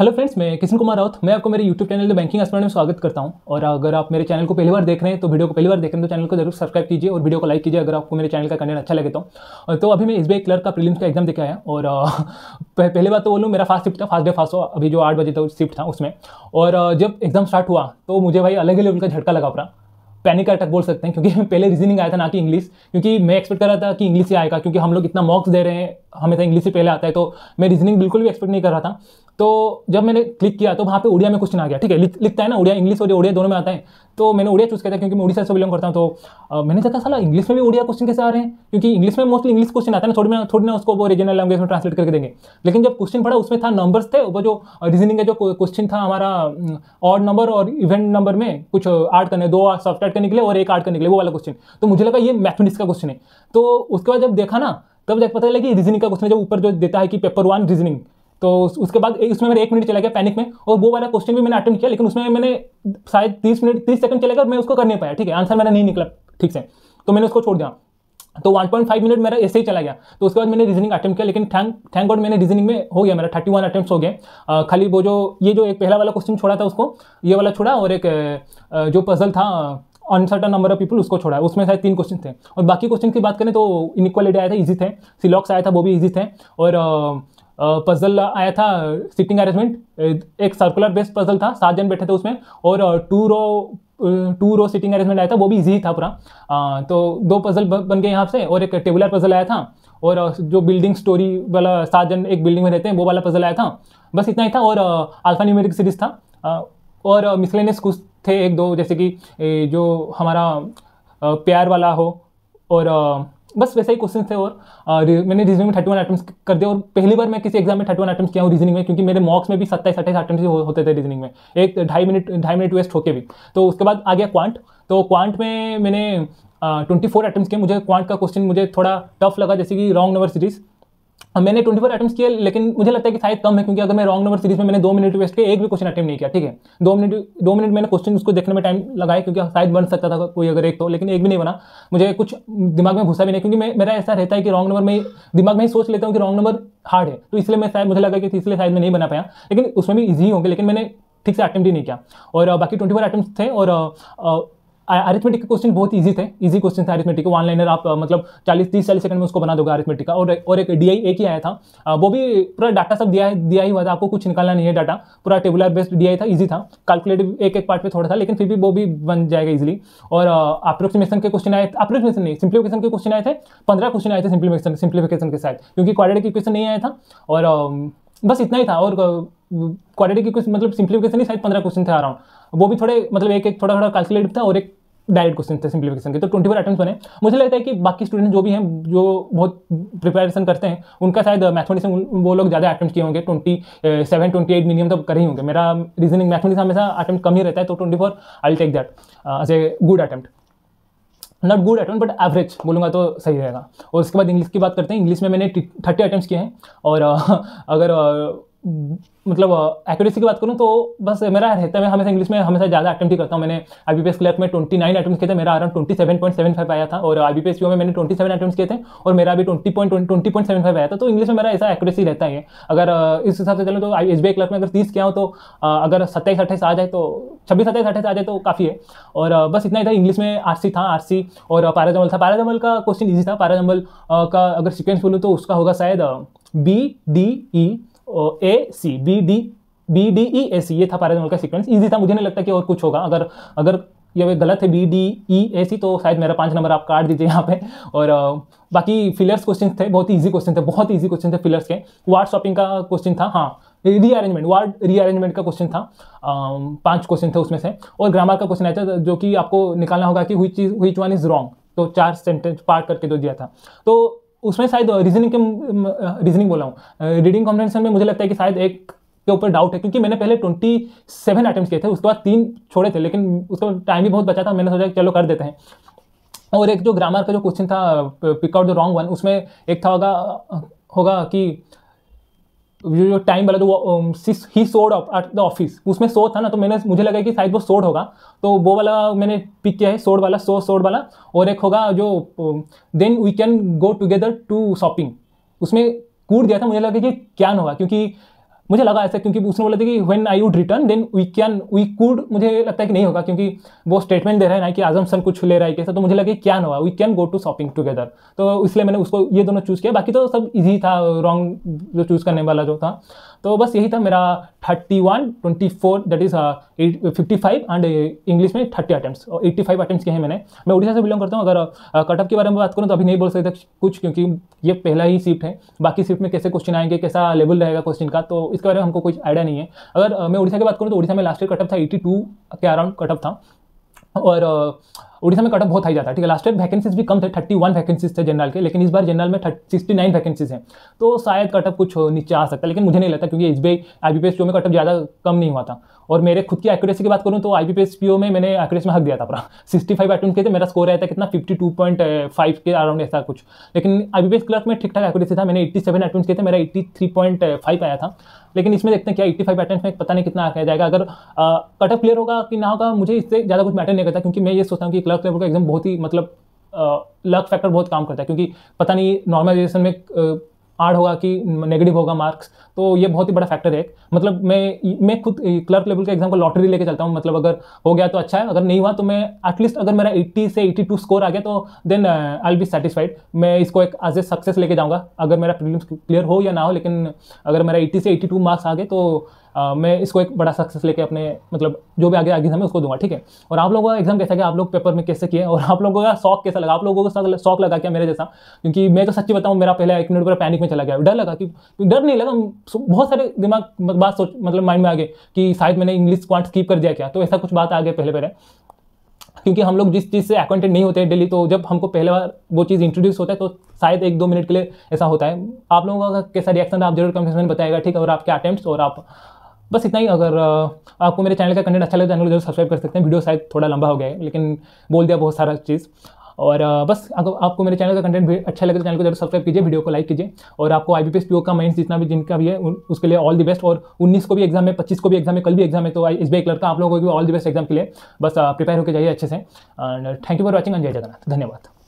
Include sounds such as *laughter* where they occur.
hello friends मैं किशन कुमार राउत मैं आपको मेरे YouTube channel the banking expert में स्वागत करता हूं और अगर आप मेरे चैनल को पहली बार देख रहे हैं तो वीडियो को पहली बार देख रहे हैं तो चैनल को जरूर सब्सक्राइब कीजिए और वीडियो को लाइक कीजिए अगर आपको मेरे चैनल का कंटेंट अच्छा लगे तो तो अभी मैं इस बे क्लर्क का प्रीलिम्स का एग्जाम देखा है और *laughs* पहले बात तो बोलूँ मेरा फास्ट शिफ्ट था फास्ट डे फास्ट हुआ अभी जो आठ बजे तक शिफ्ट था उसमें और जब एग्जाम स्टार्ट हुआ तो मुझे भाई अलग ही लेवल का झटका लगा पड़ा पैनिक अटैक बोल सकते हैं क्योंकि *laughs* पहले रीजनिंग आया था ना कि इंग्लिश क्योंकि मैं एक्सपेक्ट कर रहा था कि इंग्लिश ही आएगा क्योंकि हम लोग इतना मॉक्स दे रहे हैं हमेशा इंग्लिश तो से पहले आता है तो मैं रीजनिंग बिल्कुल भी एक्सपेक्ट नहीं कर रहा था तो जब मैंने क्लिक किया तो वहाँ पे उड़िया में क्वेश्चन आ गया ठीक है लिख, लिखता है ना उड़िया इंग्लिश और उड़िया दोनों में आता है तो मैंने उड़िया चूज़ किया था क्योंकि मैं उड़ीसा से बिलोंग करता हूँ तो आ, मैंने देखा साला इंग्लिश में भी उड़िया क्वेश्चन कैसे आ रहे हैं क्योंकि इंग्लिश में मोस्टली इंग्लिश क्वेश्चन आता है ना थोड़ी ना थोड़ी ना उसको वो रीजनल लैंग्वेज में ट्रांसलेट करके देंगे लेकिन जब क्वेश्चन पड़ा उसमें था नंबर्स थे वो जो रीजनिंग का जो क्वेश्चन था हमारा ऑड नंबर और इवेंट नंबर में कुछ आर्ट करने दो सॉफ्ट आर्ट करने के लिए और एक आर्ट करने के लिए वो वाला क्वेश्चन तो मुझे लगा ये मैथमेटिक्स का क्वेश्चन है तो उसके बाद जब देखा ना तब जब पता चला कि रीजनिंग का क्वेश्चन जब ऊपर जो देता है कि पेपर वन रीजनिंग तो उसके बाद उसमें मेरा एक मिनट चला गया पैनिक में और वो वाला क्वेश्चन भी मैंने अटेम्प्ट किया लेकिन उसमें मैंने शायद तीस मिनट तीस सेकंड चला गया और मैं उसको कर नहीं पाया ठीक है आंसर मेरा नहीं निकला ठीक से तो मैंने उसको छोड़ दिया तो 1.5 मिनट मेरा ऐसे ही चला गया तो उसके बाद मैंने रीजनिंग अटेम्प्ट किया लेकिन थैंक थैंक गॉड मैंने रीजनिंग में हो गया मेरा 31 वन हो गए खाली वो जो ये जो एक पहला वाला क्वेश्चन छोड़ा था उसको ये वाला छोड़ा और एक जो पजल था अनसर्टन नंबर ऑफ पीपल उसको छोड़ा उसमें शायद तीन क्वेश्चन थे और बाकी क्वेश्चन की बात करें तो इनक्वालिटी आया था ईजी थे सिलॉक्स आया था वो भी ईजी थे और पजल आया था सिटिंग अरेंजमेंट एक सर्कुलर बेस्ड पजल था सात जन बैठे थे उसमें और two row two row sitting arrangement आया था वो भी इजी था पूरा तो दो पजल बन गए यहाँ से और एक टेबुलर पजल आया था और जो बिल्डिंग स्टोरी वाला सात जन एक बिल्डिंग में रहते हैं वो वाला पजल आया था बस इतना ही था और अल्फा न्यूमेरिक सीरीज था और मिसलेनियस कुछ थे एक दो जैसे कि जो हमारा प्यार वाला हो और बस वैसे ही क्वेश्चन थे और मैंने रीजनिंग में थर्टी वन आइटम्स कर दिया और पहली बार मैं किसी एग्जाम में थर्टी वन आइटम्स किया हूँ रीजनिंग में क्योंकि मेरे मॉक्स में भी सत्ताईस अट्ठाईस आइटम्स ही होते थे रीजनिंग में एक ढाई मिनट ढाई मिनट वेस्ट होके भी तो उसके बाद आ गया क्वांट तो क्वांट में मैंने ट्वेंटी फोर आइटम्स किए मुझे क्वांट का क्वेश्चन मुझे थोड़ा टफ लगा जैसे कि रॉन्ग नंबर सीरीज़ हाँ, मैंने ट्वेंटी फोर अटम्स किए लेकिन मुझे लगता है कि शायद कम है क्योंकि अगर मैं रॉन्ग नंबर सीरीज में मैंने दो मिनट वेस्ट किया एक भी क्वेश्चन अटेम्प्ट नहीं किया ठीक है दो मिनट दो मिनट मैंने क्वेश्चन उसको देखने में टाइम लगाया क्योंकि शायद बन सकता था कोई अगर एक तो लेकिन एक भी नहीं बना मुझे कुछ दिमाग में घुसा भी नहीं क्योंकि मैं मेरा ऐसा रहता है कि रॉन्ग नंबर में दिमाग में ही सोच लेता हूँ कि रॉन्ग नंबर हार्ड है तो इसलिए मैं शायद मुझे लगा कि इसलिए शायद मैं नहीं बना पाया लेकिन उसमें भी ईजी होंगे लेकिन मैंने ठीक से अटैम्प्ट ही नहीं किया और बाकी ट्वेंटी फोर अटैम्प्ट थे और अरिथमेटिक के क्वेश्चन बहुत ईजी थे इजी क्वेश्चन थे अरिथमेटिक वन लाइनर आप मतलब चालीस तीस चालीस सेकंड में उसको बना दोगे अरिथमेटिक का और और एक डी एक ही आया था वो भी पूरा डाटा सब दिया दिया ही हुआ था आपको कुछ निकालना नहीं है डाटा पूरा टेबुलर बेस्ड डी था ईजी था कैलकुलेटिव एक एक पार्ट पे थोड़ा था लेकिन फिर भी वो भी बन जाएगा इजिली और अप्रोक्सीमेशन के क्वेश्चन आए अप्रोक्सीमेशन नहीं सिंप्लीफिकेशन के क्वेश्चन आए थे पंद्रह क्वेश्चन आए थे सिंप्लीफिकेशन सिंप्लीफिकेशन के साथ क्योंकि क्वाड्रेटिक क्वेश्चन नहीं आया था और बस इतना ही था और क्वाड्रेटिक की मतलब सिंप्लीफिकेशन ही शायद पंद्रह क्वेश्चन थे अराउंड वो भी थोड़े मतलब एक एक थोड़ा थोड़ा कैलकुलेटिव था और एक डायरेक्ट क्वेश्चन थे सिंप्लीफिकेशन के तो ट्वेंटी फोर आइटम्स बने मुझे लगता है कि बाकी स्टूडेंट जो भी हैं जो बहुत प्रिपरेशन करते हैं उनका शायद मैथमेटिक्स वो लोग ज़्यादा अटैम्प्ट किए होंगे twenty seven twenty eight minimum तो कर ही होंगे मेरा रीजनिंग मैथमेटिक्स हमेशा अटैम्प्ट कम ही रहता है तो twenty four I take that as a good attempt not good attempt but average बोलूंगा तो सही रहेगा और उसके बाद इंग्लिश की बात करते हैं इंग्लिश में मैंने थर्टी अटैम्प्ट किए हैं और uh, *laughs* अगर uh, मतलब एक्यूरेसी की बात करूँ तो बस मेरा रहता है मैं हमेशा इंग्लिश में हमेशा ज़्यादा अटैम्प्ट करता हूँ मैंने I B P S clerk में ट्वेंटी नाइन अटैम्प्ट किए थे मेरा around twenty seven point seven five आया था और I B P S U में मैंने ट्वेंटी सेवन अटैम्प्ट किए थे और मेरा अभी twenty point twenty point seven five आया था तो इंग्लिश में मेरा ऐसा एक्यूरेसी रहता है अगर इस हिसाब से चलो तो एस बी क्लब में अगर तीस किया हो तो अगर सत्ताईस अट्ठाईस आ जाए तो छब्बीस सत्ताईस अट्ठाईस आ जाए तो काफ़ी है और बस इतना ही था इंग्लिश में आर सी था आर सी और पाराजमल था पाराजमल का क्वेश्चन ईजी था पाराजमल का अगर सिक्वेंस बोलूँ तो उसका होगा शायद B D E A C B D B D E A C ये था पैराजोनल का सीक्वेंस ईजी था मुझे नहीं लगता कि और कुछ होगा अगर अगर ये गलत है बी डी ई ए सी तो शायद मेरा पांच नंबर आप काट दीजिए यहाँ पे और बाकी फिलर्स क्वेश्चन थे बहुत ईजी क्वेश्चन थे बहुत ईजी क्वेश्चन थे फिलर्स के वार्ड शॉपिंग का क्वेश्चन था हाँ रीअरेंजमेंट वार्ड रीअरेंजमेंट का क्वेश्चन था पांच क्वेश्चन थे उसमें से और ग्रामर का क्वेश्चन आया था जो कि आपको निकालना होगा कि हुई चीज़ हुई वन इज़ रॉन्ग तो चार सेंटेंस पार्ट करके जो दिया था तो उसमें शायद रीजनिंग के रीजनिंग बोला हूँ रीडिंग कॉम्पिटिशन में मुझे लगता है कि शायद एक के ऊपर डाउट है क्योंकि मैंने पहले ट्वेंटी सेवन अटैम्प्ट किए थे उसके बाद तीन छोड़े थे लेकिन उसके बाद टाइम भी बहुत बचा था मैंने सोचा चलो कर देते हैं और एक जो ग्रामर का जो क्वेश्चन था पिकआउट द रॉन्ग वन उसमें एक था होगा होगा कि जो जो टाइम वाला था तो वो ही सोड एट द ऑफिस उसमें सो था ना तो मैंने मुझे लगा कि शायद वो सोड होगा तो वो वाला मैंने पिक किया है सोड वाला सो सोड वाला और एक होगा जो then we can go together to shopping उसमें कूद गया था मुझे लगा कि क्या होगा क्योंकि मुझे लगा ऐसा क्योंकि उसने बोला था कि when I would return then we can we could मुझे लगता है कि नहीं होगा क्योंकि वो स्टेटमेंट दे रहा है ना कि आजम सर कुछ ले रहा है कैसा तो मुझे लगा कि can we can go to shopping together तो इसलिए मैंने उसको ये दोनों चूज़ किया बाकी तो सब ईजी था रॉन्ग जो चूज़ करने वाला जो था तो बस यही था मेरा thirty one twenty four that is fifty five and English में थर्टी अटैम्प्ट और एट्टी फाइव अटैम्प्ट के हैं मैंने मैं उड़ीसा से बिलोंग करता हूँ अगर कटअप uh, के बारे में बात करूँ तो अभी नहीं बोल सकते कुछ क्योंकि ये पहला ही शिफ्ट है बाकी शिफ्ट में कैसे क्वेश्चन आएंगे कैसा लेवल रहेगा क्वेश्चन का तो इसके बारे में हमको कुछ आइडिया नहीं है अगर uh, मैं उड़ीसा की बात करूँ तो उड़ीसा में लास्ट ईयर कटअप था एट्टी के अराउंड कटअप था और उड़ीसा में कटअप बहुत हाई जाता है ठीक है लास्ट ईयर वैकेंसीज भी कम थे थर्टी वन वैकेंसीज थे जनरल के लेकिन इस बार जनरल में सिक्सटी नाइन वैकेंसीज हैं तो शायद कटअप कुछ नीचे आ सकता है लेकिन मुझे नहीं लगता क्योंकि S B I I B P S में कटअप ज़्यादा कम नहीं हुआ था और मेरे खुद की एक्यूरेसी की बात करूँ तो आई बी पी में मैंने एक्यूरेसी में हक दिया था अपना सिक्सटी फाइव अटेम्प्ट के थे मेरा स्कोर आया था कितना फिफ्टी टू पॉइंट फाइव के अराउंड ऐसा कुछ लेकिन आई बी क्लर्क में ठीक ठाक एक्यूरेसी था मैंने एट्टी सेवन अटेम्प्ट के थे मेरा एट्टी थ्री पॉइंट फाइव आया था लेकिन इसमें देखते हैं क्या एट्टी फाइव अटेम्प्ट में पता नहीं कितना आया जाएगा अगर कट ऑफ क्लियर होगा कि ना होगा मुझे इससे ज़्यादा कुछ मैटर नहीं करता क्योंकि मैं ये सोचता हूँ कि क्लर्क लेवल का एग्जाम बहुत ही मतलब लक फैक्टर बहुत काम करता है क्योंकि पता नहीं नॉर्मलाइजेशन में आड़ होगा कि नेगेटिव होगा मार्क्स तो ये बहुत ही बड़ा फैक्टर है मतलब मैं मैं खुद क्लर्क लेवल का एग्जाम को लॉटरी लेके चलता हूँ मतलब अगर हो गया तो अच्छा है अगर नहीं हुआ तो मैं एटलीस्ट अगर मेरा 80 से 82 स्कोर आ गया तो देन आई बी सेटिस्फाइड मैं इसको एक एज ए सक्सेस लेके जाऊँगा अगर मेरा प्रीलिम्स क्लियर हो या ना हो लेकिन अगर मेरा एट्टी से एट्टी टू मार्क्स आ गए तो Uh, मैं इसको एक बड़ा सक्सेस लेके अपने मतलब जो भी आगे आगे समय उसको दूंगा ठीक है और आप लोगों का एग्जाम कैसा गया आप लोग पेपर में कैसे किए और आप लोगों का शौक कैसा लगा आप लोगों को शौक लगा क्या मेरे जैसा क्योंकि मैं तो सच्ची बताऊँ मेरा पहले एक मिनट पर पैनिक में चला गया डर लगा कि डर नहीं लगा बहुत सारे दिमाग बात सोच मतलब माइंड में आ गए कि शायद मैंने इंग्लिश क्वांट स्कीप कर दिया क्या तो ऐसा कुछ बात आ गया पहले पहले क्योंकि हम लोग जिस चीज़ से अकाउंटेड नहीं होते हैं डेली तो जब हमको पहले बार वो चीज़ इंट्रोड्यूस होता है तो शायद एक दो मिनट के लिए ऐसा होता है आप लोगों का कैसा रिएक्शन आप जरूर कमेंट में बताएगा ठीक है और आपके अटैम्प्ट और आप बस इतना ही अगर आपको मेरे चैनल का कंटेंट अच्छा लगे तो चैनल को जरूर सब्सक्राइब कर सकते हैं वीडियो शायद थोड़ा लंबा हो गया है लेकिन बोल दिया बहुत सारा चीज़ और बस अगर आपको मेरे चैनल का कंटेंट भी अच्छा लगे तो चैनल को जरूर सब्सक्राइब कीजिए वीडियो को लाइक कीजिए और आपको आई बी का मेंस जितना भी जिनका भी है उसके लिए ऑल द बेस्ट और उन्नीस को भी एग्जाम है पच्चीस को भी एग्जाम है कल भी एग्जाम है तो बे बी का आप लोगों को भी ऑल द बेस्ट एग्जाम के लिए बस प्रिपेयर होकर जाइए अच्छे से and thank you for watching Anjay Jagannath धन्यवाद